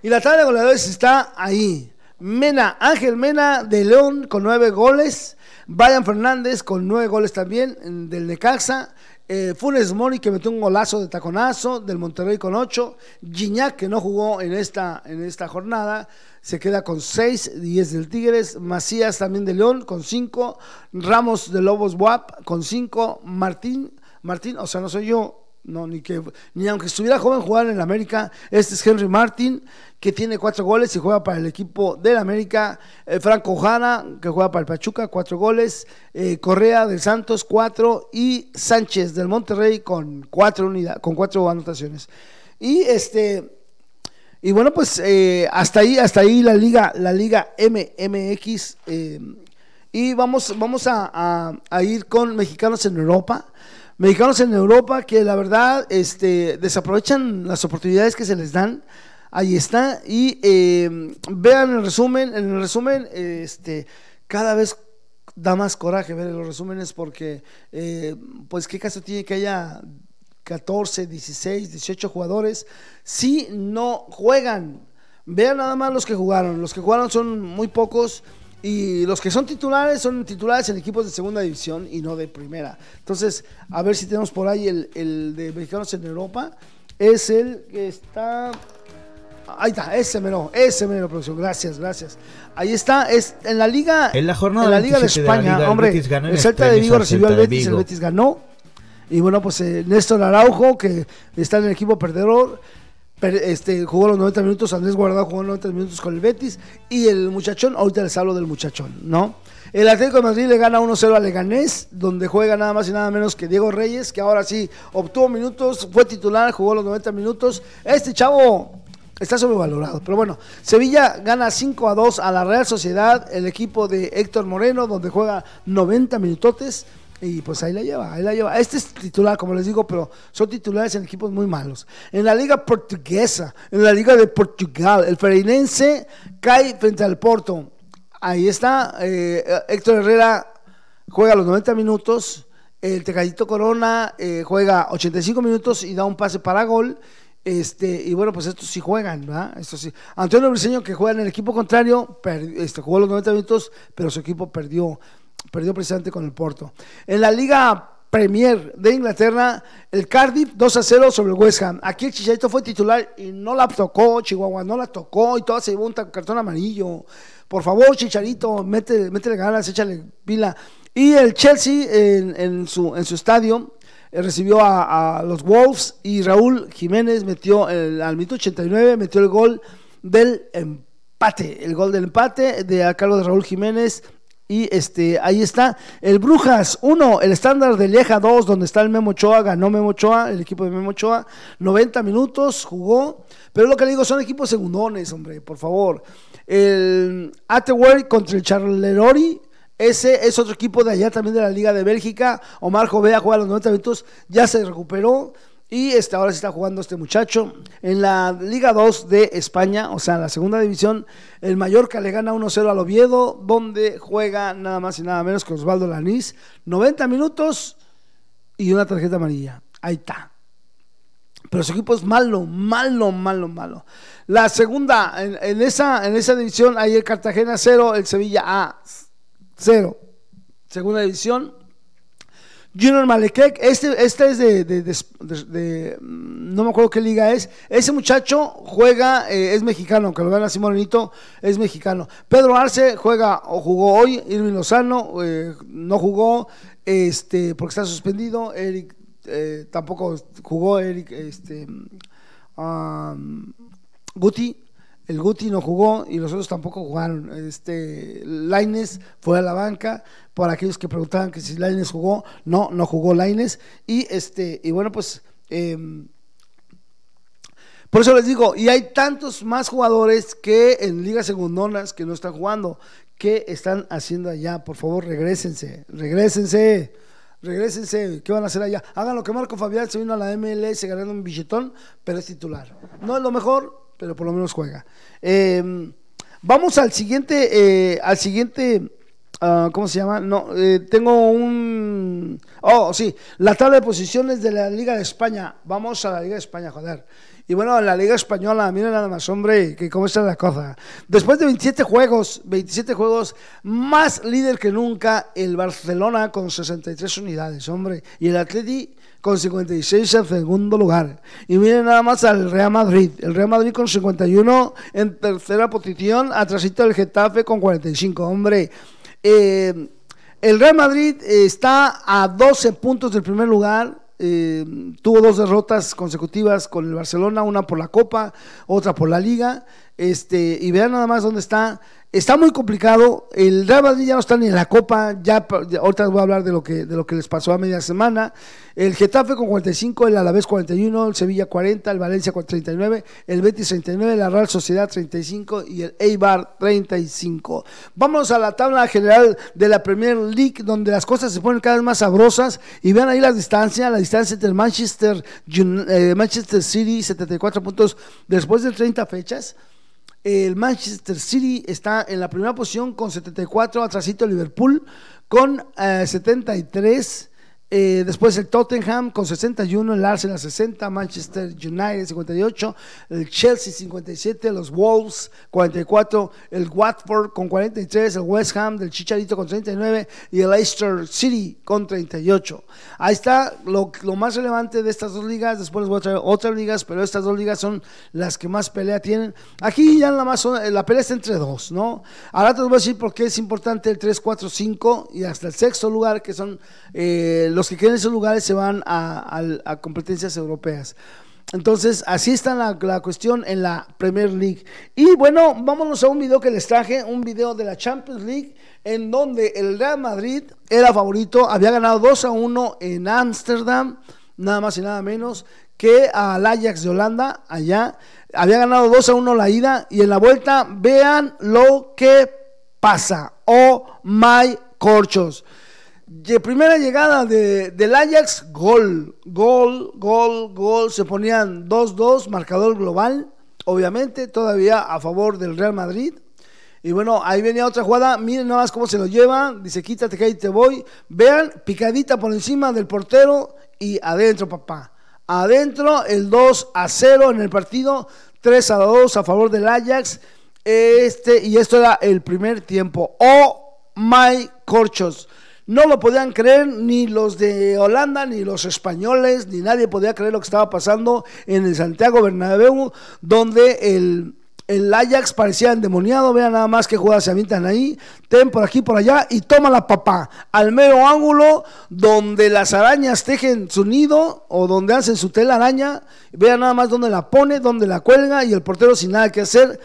Y la tabla de goleadores está ahí. Mena, Ángel Mena de León con nueve goles. Brian Fernández con nueve goles también del Necaxa. Eh, Funes Mori que metió un golazo de taconazo del Monterrey con ocho Gignac que no jugó en esta, en esta jornada, se queda con seis diez del Tigres, Macías también de León con cinco, Ramos de Lobos wap con cinco, Martín, Martín, o sea, no soy yo, no, ni que ni aunque estuviera joven jugar en el América. Este es Henry Martin, que tiene cuatro goles y juega para el equipo del América. Eh, Franco Jana que juega para el Pachuca, cuatro goles. Eh, Correa del Santos, cuatro. Y Sánchez del Monterrey con cuatro con cuatro anotaciones. Y este. Y bueno, pues eh, hasta ahí, hasta ahí la liga, la liga MMX. y vamos, vamos a ir con mexicanos en Europa mexicanos en Europa que la verdad este, desaprovechan las oportunidades que se les dan. Ahí está. Y em, vean el resumen. En el resumen, este, cada vez da más coraje ver los resúmenes porque, eh, pues, ¿qué caso tiene que haya 14, 16, 18 jugadores si no juegan? Vean nada más los que jugaron. Los que jugaron son muy pocos. Y los que son titulares son titulares en equipos de segunda división y no de primera. Entonces, a ver si tenemos por ahí el, de mexicanos en Europa. Es el que está. Ahí está, ese menos ese menos producción. Gracias, gracias. Ahí está, es en la liga. En la jornada en la liga de España, hombre. El, Salta Celta de Vigo recibió al Betis, el Betis ganó. Y bueno, pues eh, Néstor Araujo, que está en el equipo perdedor, este, jugó los 90 minutos, Andrés Guardado jugó los 90 minutos con el Betis y el muchachón, ahorita les hablo del muchachón, ¿no? El Atlético de Madrid le gana 1-0 a Leganés, donde juega nada más y nada menos que Diego Reyes, que ahora sí obtuvo minutos, fue titular, jugó los 90 minutos. Este chavo está sobrevalorado. Pero bueno, Sevilla gana 5 2 a la Real Sociedad, el equipo de Héctor Moreno, donde juega 90 minutotes. Y pues ahí la lleva, ahí la lleva. Este es titular, como les digo, pero son titulares en equipos muy malos. En la Liga Portuguesa, en la Liga de Portugal, el Ferenense cae frente al Porto. Ahí está, eh, Héctor Herrera juega los 90 minutos. El Tecadito Corona eh, juega 85 minutos y da un pase para gol. Este, y bueno, pues estos sí juegan, ¿verdad? Estos sí. Antonio Briseño, que juega en el equipo contrario, este, jugó los 90 minutos, pero su equipo perdió perdió precisamente con el Porto. En la Liga Premier de Inglaterra, el Cardiff 2 a 0 sobre el West Ham. Aquí el Chicharito fue titular y no la tocó, Chihuahua, no la tocó y toda se llevó un cartón amarillo. Por favor, Chicharito, métele, métele ganas, échale pila. Y el Chelsea en, su, en su estadio eh, recibió a, los Wolves y Raúl Jiménez metió al minuto 89, metió el gol del empate, el gol del empate de a cargo de Raúl Jiménez y este, ahí está. El Brujas 1, el estándar de Leja 2, donde está el Memo Choa, ganó Memo el equipo de Memo Choa, 90 minutos, jugó. Pero lo que le digo, son equipos segundones, hombre, por favor. El Ateworld contra el charlerori ese es otro equipo de allá también de la Liga de Bélgica. Omar Jovea juega a los 90 minutos, ya se recuperó. Y este, ahora se está jugando este muchacho en la Liga 2 de España, o sea, la segunda división. El Mallorca le gana 1-0 al Oviedo, donde juega nada más y nada menos que Osvaldo Lanís. 90 minutos y una tarjeta amarilla. Ahí está. Pero su equipo es malo, malo, malo, malo. La segunda, en, esa, en esa división, ahí el Cartagena 0, el Sevilla A 0. Segunda división. Junior Malekek, este, este es de, no me acuerdo qué liga es. Ese muchacho juega, eh, es mexicano, aunque lo vean así morenito, es mexicano. Pedro Arce juega o jugó hoy, Irving Lozano eh, no jugó, este, porque está suspendido. Eric eh, tampoco jugó, Eric, este, um, Guti el Guti no jugó y los otros tampoco jugaron. Este, Laines fue a la banca, por aquellos que preguntaban que si Laines jugó, no, no jugó Laines. Y, este, y bueno, pues... Em, por eso les digo, y hay tantos más jugadores que en ligas segundonas que no están jugando. ¿Qué están haciendo allá? Por favor, regresense, regresense, regresense. ¿Qué van a hacer allá? Hagan lo que Marco Fabián se vino a la MLS ganando un billetón, pero es titular. No es lo mejor, pero por lo menos juega. Em, vamos al siguiente, eh, al siguiente, ah, ¿cómo se llama? No, eh, tengo un, oh, sí, la tabla de posiciones de la Liga de España. Vamos a la Liga de España, joder. Y bueno, la Liga Española, Mira nada más, hombre, que cómo está la cosa. Después de 27 juegos, 27 juegos, más líder que nunca el Barcelona con 63 unidades, hombre. Y el Atleti con 56 en segundo lugar. Y miren nada más al Real Madrid. El Real Madrid con 51 en tercera posición, atrasito del Getafe con 45. Hombre, eh, el Real Madrid eh, está a 12 puntos del primer lugar. Eh, tuvo dos derrotas consecutivas con el Barcelona, una por la Copa, otra por la Liga. Este, y vean nada más dónde está. Está muy complicado. El Real Madrid ya no está ni en la Copa. Ya, ahorita voy a hablar de lo que de lo que les pasó a media semana. El Getafe con 45, el Alavés 41, el Sevilla 40, el Valencia con 39, el Betis 39, la Real Sociedad 35 y el Eibar 35. Vamos a la tabla general de la Premier League donde las cosas se ponen cada vez más sabrosas y vean ahí la distancia, la distancia entre el Manchester eh, Manchester City 74 puntos después de 30 fechas. El Manchester City está en la primera posición con 74, atrasito Liverpool con eh, y 73. Eh, después el Tottenham con 61, el Arsenal 60, Manchester United 58, el Chelsea 57, los Wolves 44, el Watford con 43, el West Ham del Chicharito con 39 y el Leicester City con 38. Ahí está lo, más relevante de estas dos ligas. Después les voy a traer otras ligas, pero estas dos ligas son las que más pelea tienen. Aquí ya la más eh, la pelea está entre dos, ¿no? Ahora te voy a decir por qué es importante el 3, 4, 5 y hasta el sexto lugar que son... Eh, los que quieren esos lugares se van a, competencias europeas. Entonces, así está la, cuestión en la Premier League. Y bueno, vámonos a un video que les traje, un video de la Champions League, en donde el Real Madrid era favorito, había ganado 2 a 1 en Ámsterdam, nada más y nada menos, que al Ajax de Holanda, allá. Había ganado 2 a 1 la ida y en la vuelta, vean lo que pasa. Oh, my corchos. De primera llegada del Ajax, gol, gol, gol, gol. Se ponían 2-2, marcador global, obviamente, todavía a favor del Real Madrid. Y bueno, ahí venía otra jugada. Miren nada más cómo se lo lleva. Dice, quítate que ahí te voy. Vean, picadita por encima del portero y adentro, papá. Adentro, el 2 a 0 en el partido. 3 a 2 a favor del Ajax. Este, y esto era el primer tiempo. Oh my corchos. No lo podían creer ni los de Holanda, ni los españoles, ni nadie podía creer lo que estaba pasando en el Santiago Bernabéu, donde el, el Ajax parecía endemoniado. Vean nada más que jugadas se avientan ahí. Ten por aquí, por allá y toma la papá. Al mero ángulo donde las arañas tejen su nido o donde hacen su telaraña. Vean nada más dónde la pone, dónde la cuelga y el portero sin nada que hacer.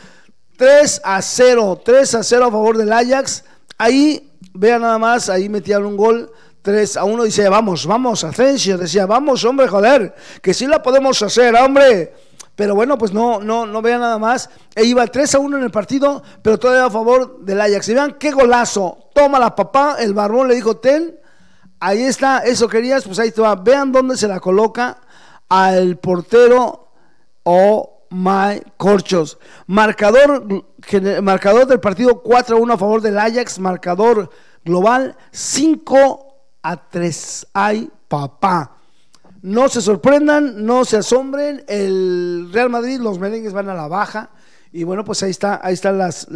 3 a 0, 3 a 0 a favor del Ajax. Ahí Vean nada más, ahí metían un gol 3 a 1. Dice, vamos, vamos, Asensio. Decía, vamos, hombre, joder, que sí la podemos hacer, hombre. Pero bueno, pues no, no, no vean nada más. E iba 3 a 1 en el partido, pero todavía a favor del Ajax. Y vean qué golazo. Toma la papá, el barbón le dijo, ten, ahí está, eso querías, pues ahí te va. Vean dónde se la coloca al portero o My Corchos. Marcador, marcador del partido 4-1 a a favor del Ajax. Marcador global 5 a 3. Ay, papá. No se sorprendan, no se asombren. El Real Madrid, los merengues van a la baja. Y bueno, pues ahí está, ahí están las,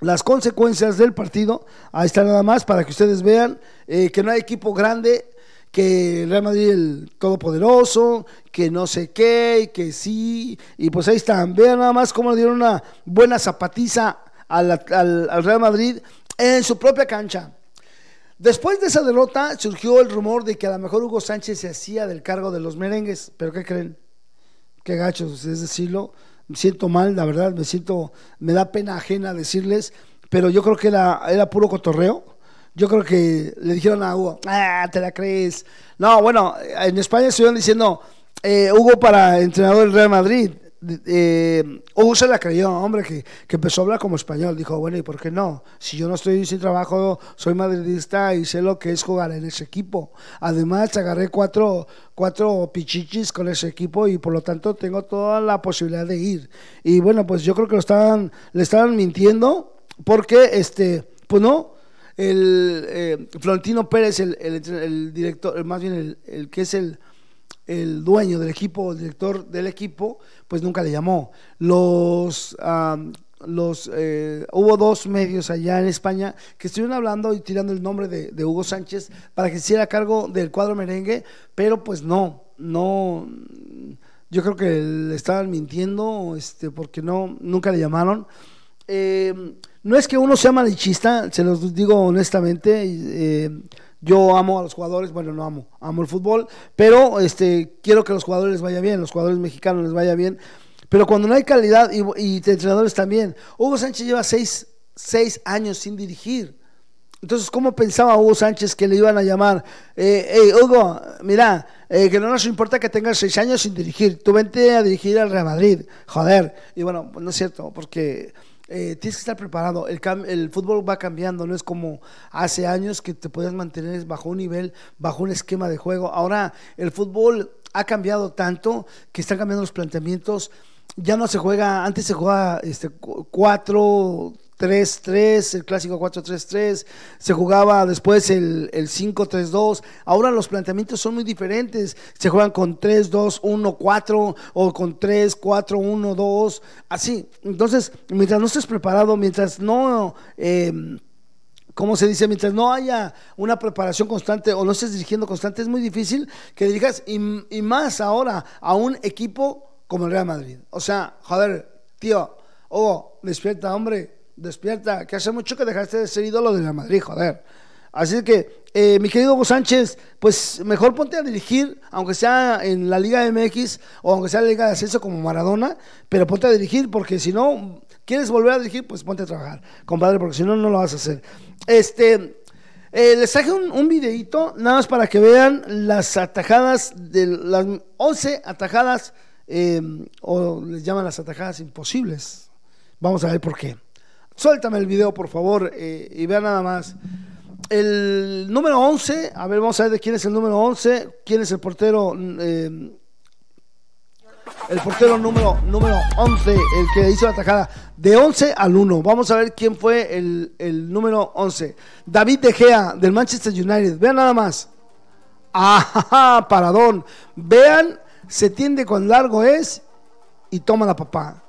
las consecuencias del partido. Ahí está nada más para que ustedes vean eh, que no hay equipo grande que el Real Madrid el todopoderoso, que no sé qué, y que sí, y pues ahí están, vean nada más cómo le dieron una buena zapatiza al, Real Madrid en su propia cancha. Después de esa derrota surgió el rumor de que a lo mejor Hugo Sánchez se hacía del cargo de los merengues, pero ¿qué creen? Qué gachos, es decirlo, me siento mal, la verdad, me siento, me da pena ajena decirles, pero yo creo que era puro cotorreo yo creo que le dijeron a Hugo, ah, te la crees. No, bueno, en España estuvieron diciendo, eh, Hugo para entrenador del Real Madrid. Eh, Hugo se la creyó, hombre, que, que, empezó a hablar como español. Dijo, bueno, ¿y por qué no? Si yo no estoy sin trabajo, soy madridista y sé lo que es jugar en ese equipo. Además, agarré cuatro, cuatro pichichis con ese equipo y por lo tanto tengo toda la posibilidad de ir. Y bueno, pues yo creo que lo estaban le estaban mintiendo porque, este, pues no, el eh, Florentino Pérez, el, director, más bien el, que es el, dueño del equipo, el director del equipo, pues nunca le llamó. Los, los eh, hubo dos medios allá en España que estuvieron hablando y tirando el nombre de, Hugo Sánchez para que se hiciera cargo del cuadro merengue, pero pues no, no. Yo creo que le estaban mintiendo, este, porque no, nunca le llamaron. Eh, no es que uno sea malichista, se los digo honestamente. Eh, yo amo a los jugadores, bueno, no amo, amo el fútbol, pero este, quiero que los jugadores les vaya bien, los jugadores mexicanos les vaya bien. Pero cuando no hay calidad y, y entrenadores también, Hugo Sánchez lleva seis, años sin dirigir. Entonces, ¿cómo pensaba Hugo Sánchez que le iban a llamar? Eh, hey, Hugo, mira, eh, que no nos importa que tengas seis años sin dirigir. Tú vente a dirigir al Real Madrid. Joder. Y bueno, no es cierto, porque eh, tienes que estar preparado. El, fútbol va cambiando, no es como hace años que te podías mantener bajo un nivel, bajo un esquema de juego. Ahora el fútbol ha cambiado tanto que están cambiando los planteamientos. Ya no se juega, antes se jugaba este, cuatro... 3-3, el clásico 4-3-3, se jugaba después el, 5-3-2. Ahora los planteamientos son muy diferentes. Se juegan con 3-2-1-4 o con 3-4-1-2, así. Entonces, mientras no estés preparado, mientras no... Eh, ¿cómo se dice? Mientras no haya una preparación constante o no estés dirigiendo constante, es muy difícil que dirijas y, y, más ahora a un equipo como el Real Madrid. O sea, joder, tío, oh, despierta, hombre despierta, que hace mucho que dejaste de ser ídolo de la Madrid, joder. Así que, eh, mi querido Hugo Sánchez, pues mejor ponte a dirigir, aunque sea en la Liga MX o aunque sea en la Liga de Ascenso como Maradona, pero ponte a dirigir porque si no quieres volver a dirigir, pues ponte a trabajar, compadre, porque si no, no lo vas a hacer. Este, eh, les traje un, videito, nada más para que vean las atajadas, de las 11 atajadas, eh, o les llaman las atajadas imposibles. Vamos a ver por qué. Suéltame el video, por favor, eh, y vean nada más. El número 11, a ver, vamos a ver de quién es el número 11, quién es el portero. Eh, el portero número, número 11, el que hizo la atacada. de 11 al 1. Vamos a ver quién fue el, número 11. David De Gea, del Manchester United. Vean nada más. ¡Ajá! Paradón. Vean, se tiende con largo es y toma la papá.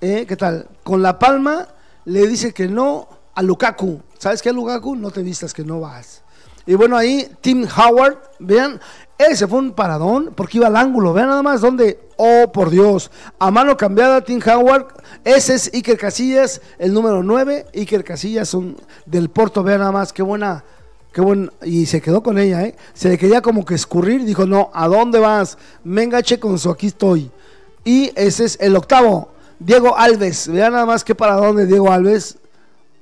Eh, ¿Qué tal? Con la palma le dice que no a Lukaku. ¿Sabes qué, Lukaku? No te vistas que no vas. Y bueno, ahí Tim Howard, vean, ese fue un paradón porque iba al ángulo. Vean nada más ¿dónde? oh por Dios, a mano cambiada Tim Howard. Ese es Iker Casillas, el número 9. Iker Casillas del Porto, vean nada más, qué buena, qué buen. Y se quedó con ella, ¿eh? Se le quería como que escurrir. Dijo, no, ¿a dónde vas? Venga, che, con su, aquí estoy. Y ese es el octavo. Diego Alves. Vean nada más que para dónde Diego Alves.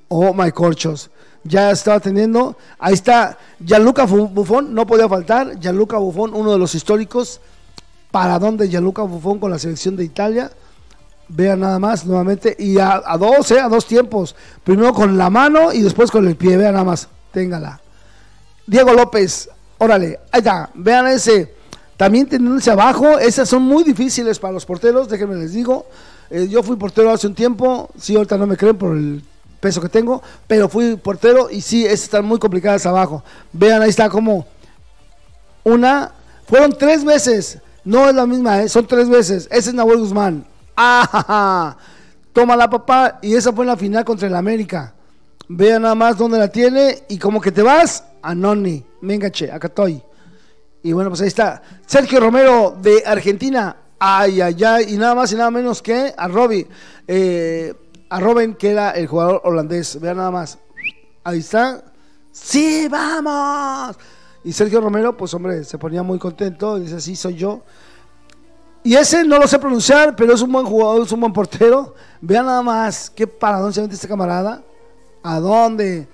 Oh, my corchos. Ya estaba teniendo. Ahí está Gianluca Buffon. No podía faltar. Gianluca Buffon, uno de los históricos. Para dónde Gianluca Buffon con la selección de Italia. Vean nada más nuevamente. Y a, dos, eh, a dos tiempos. Primero con la mano y después con el pie. Vean nada más. Téngala. Diego López. Órale. Ahí está. Vean ese. También teniéndose abajo. Esas son muy difíciles para los porteros. Déjenme les digo. Eh, yo fui portero hace un tiempo, sí, ahorita no me creen por el peso que tengo, pero fui portero y sí, están muy complicadas abajo. Vean, ahí está como una, fueron tres veces, no es la misma, eh, son tres veces. Ese es Nahuel Guzmán. Toma la papá, y esa fue en la final contra el América. Vean nada más dónde la tiene y como que te vas a Noni. Venga, che, acá estoy. Y bueno, pues ahí está. Sergio Romero de Argentina Ay, ay, ay. Y nada más y nada menos que a Robbie. Eh, a Robin, que era el jugador holandés. Vean nada más. Ahí está. ¡Sí, vamos! Y Sergio Romero, pues hombre, se ponía muy contento. dice, sí, soy yo. Y ese no lo sé pronunciar, pero es un buen jugador, es un buen portero. Vean nada más qué paradón se mete este camarada. ¿A dónde?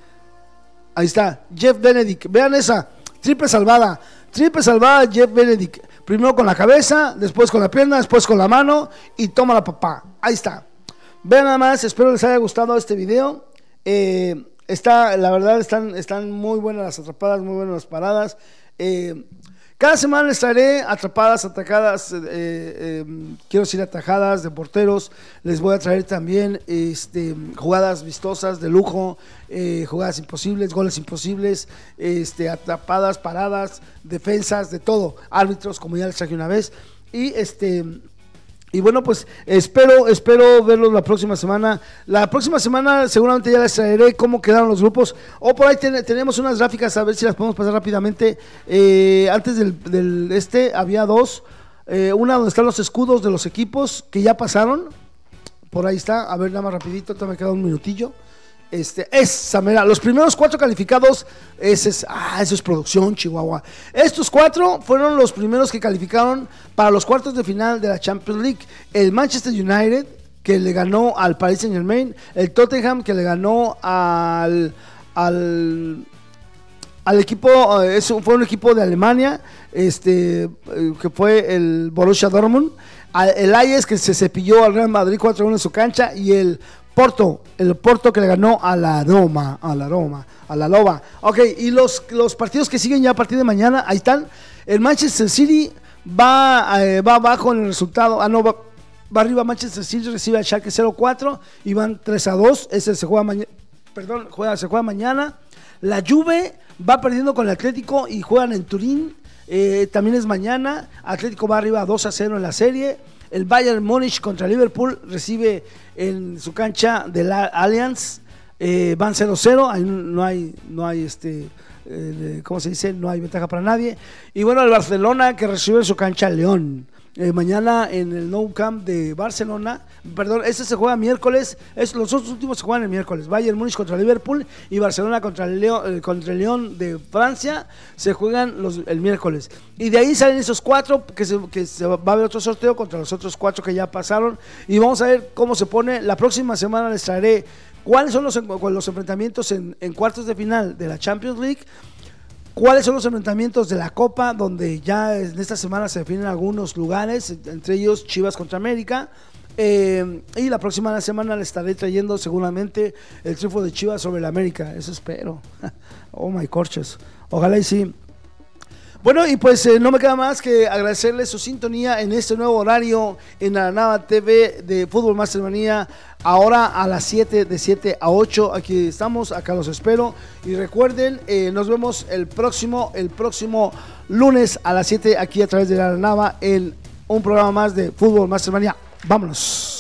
Ahí está, Jeff Benedict. Vean esa, triple salvada. Triple salvada, Jeff Benedict. Primero con la cabeza, después con la pierna, después con la mano y toma la papá. Ahí está. Vean nada más, espero les haya gustado este video. Eh, está, la verdad, están, están muy buenas las atrapadas, muy buenas las paradas. Eh, cada semana les traeré atrapadas, atacadas, eh, eh, em, quiero decir atajadas de porteros. Les voy a traer también este, jugadas vistosas de lujo, eh, jugadas imposibles, goles imposibles, este, atrapadas, paradas, defensas, de todo. Árbitros, como ya les traje una vez. Y este y bueno, pues espero, espero verlos la próxima semana. La próxima semana seguramente ya les traeré cómo quedaron los grupos. O por ahí tenemos unas gráficas, a ver si las podemos pasar rápidamente. Eh, antes del, este había dos. Eh, una donde están los escudos de los equipos que ya pasaron. Por ahí está. A ver, nada más rapidito, todavía me queda un minutillo. Este, esa, los primeros cuatro calificados, ah, eso es producción, Chihuahua. Estos cuatro fueron los primeros que calificaron para los cuartos de final de la Champions League. El Manchester United, que le ganó al Paris Saint Germain, el Tottenham, que le ganó al, al, equipo, eh, fue un equipo de Alemania, este, eh, que fue el Borussia Dortmund, el Ajax, que se cepilló al Real Madrid 4-1 en su cancha, y el Porto, el Porto que le ganó a la Roma, a la Roma, a la Loba. Ok, y los, los partidos que siguen ya a partir de mañana, ahí están. El Manchester City va, eh, va abajo en el resultado. Ah, no, va, va arriba Manchester City, recibe al Schalke 0-4 y van 3-2. Ese se juega mañana. Perdón, juega, se juega mañana. La Juve va perdiendo con el Atlético y juegan en Turín. Eh, también es mañana. Atlético va arriba 2 a 0 en la serie. El Bayern Múnich contra Liverpool recibe en su cancha la Allianz. Eh, van 0-0, no hay, no hay este, eh, ¿cómo se dice? No hay ventaja para nadie. Y bueno, el Barcelona que recibe en su cancha León. Eh, mañana en el No Camp de Barcelona. Perdón, este se juega miércoles. Es, los otros últimos se juegan el miércoles. Bayern Múnich contra Liverpool y Barcelona contra el, León, eh, contra el de Francia se juegan el miércoles. Y de ahí salen esos cuatro, que se, va a haber otro sorteo contra los otros cuatro que ya pasaron. Y vamos a ver cómo se pone. La próxima semana les traeré cuáles son los, enfrentamientos en cuartos de final de la Champions League ¿Cuáles son los enfrentamientos de la Copa? Donde ya en esta semana se definen algunos lugares, entre ellos Chivas contra América. Eh, y la próxima semana le estaré trayendo seguramente el triunfo de Chivas sobre el América. Eso espero. oh my corches. Ojalá y sí. Bueno, y pues eh, no me queda más que agradecerles su sintonía en este nuevo horario en Nava TV de Fútbol Mastermanía. Ahora a las 7, de 7 a 8, aquí estamos, acá los espero. Y recuerden, eh, nos vemos el próximo, el próximo lunes a las 7 aquí a través de la Nava en un programa más de Fútbol Mastermanía. Vámonos.